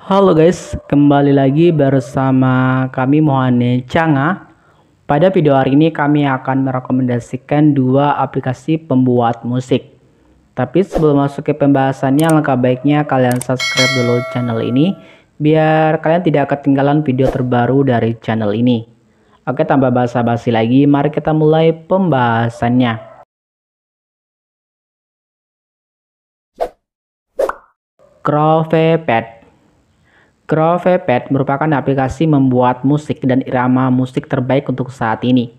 Halo guys, kembali lagi bersama kami Mohane Changa. Pada video hari ini kami akan merekomendasikan dua aplikasi pembuat musik. Tapi sebelum masuk ke pembahasannya, langkah baiknya kalian subscribe dulu channel ini biar kalian tidak ketinggalan video terbaru dari channel ini. Oke, tanpa basa-basi lagi, mari kita mulai pembahasannya. Crowfepad Crovepad merupakan aplikasi membuat musik dan irama musik terbaik untuk saat ini.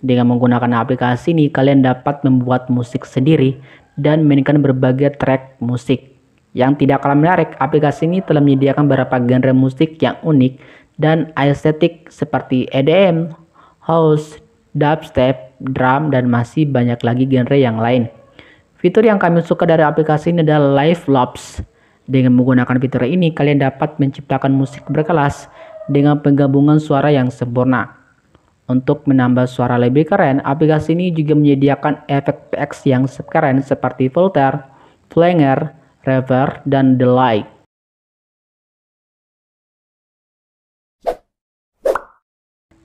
Dengan menggunakan aplikasi ini, kalian dapat membuat musik sendiri dan memainkan berbagai track musik. Yang tidak kalah menarik, aplikasi ini telah menyediakan beberapa genre musik yang unik dan estetik seperti EDM, house, dubstep, drum, dan masih banyak lagi genre yang lain. Fitur yang kami suka dari aplikasi ini adalah Live loops. Dengan menggunakan fitur ini, kalian dapat menciptakan musik berkelas dengan penggabungan suara yang sempurna. Untuk menambah suara lebih keren, aplikasi ini juga menyediakan efek PX yang keren seperti filter, flanger, reverb, dan the like.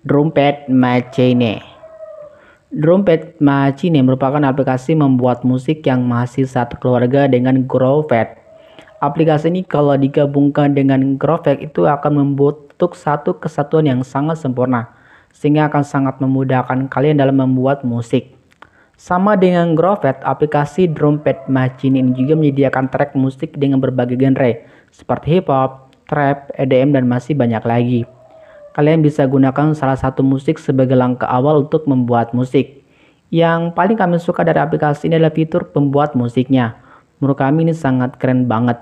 Drumpet Machine Drumpet Machine merupakan aplikasi membuat musik yang masih satu keluarga dengan Groovepad. Aplikasi ini kalau digabungkan dengan Grovec itu akan membentuk satu kesatuan yang sangat sempurna sehingga akan sangat memudahkan kalian dalam membuat musik. Sama dengan Grovet, aplikasi Drumpad Machine ini juga menyediakan track musik dengan berbagai genre seperti hip hop, trap, EDM dan masih banyak lagi. Kalian bisa gunakan salah satu musik sebagai langkah awal untuk membuat musik. Yang paling kami suka dari aplikasi ini adalah fitur pembuat musiknya. Menurut kami ini sangat keren banget.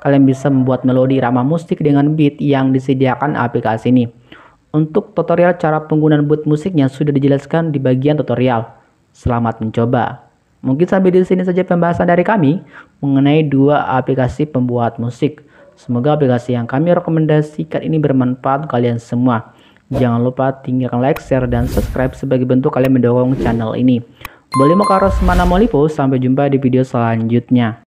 Kalian bisa membuat melodi rama musik dengan beat yang disediakan aplikasi ini. Untuk tutorial cara penggunaan boot musiknya sudah dijelaskan di bagian tutorial. Selamat mencoba. Mungkin sampai di sini saja pembahasan dari kami mengenai dua aplikasi pembuat musik. Semoga aplikasi yang kami rekomendasikan ini bermanfaat kalian semua. Jangan lupa tinggalkan like, share, dan subscribe sebagai bentuk kalian mendukung channel ini. Boleh Makaros Mana lipo, sampai jumpa di video selanjutnya.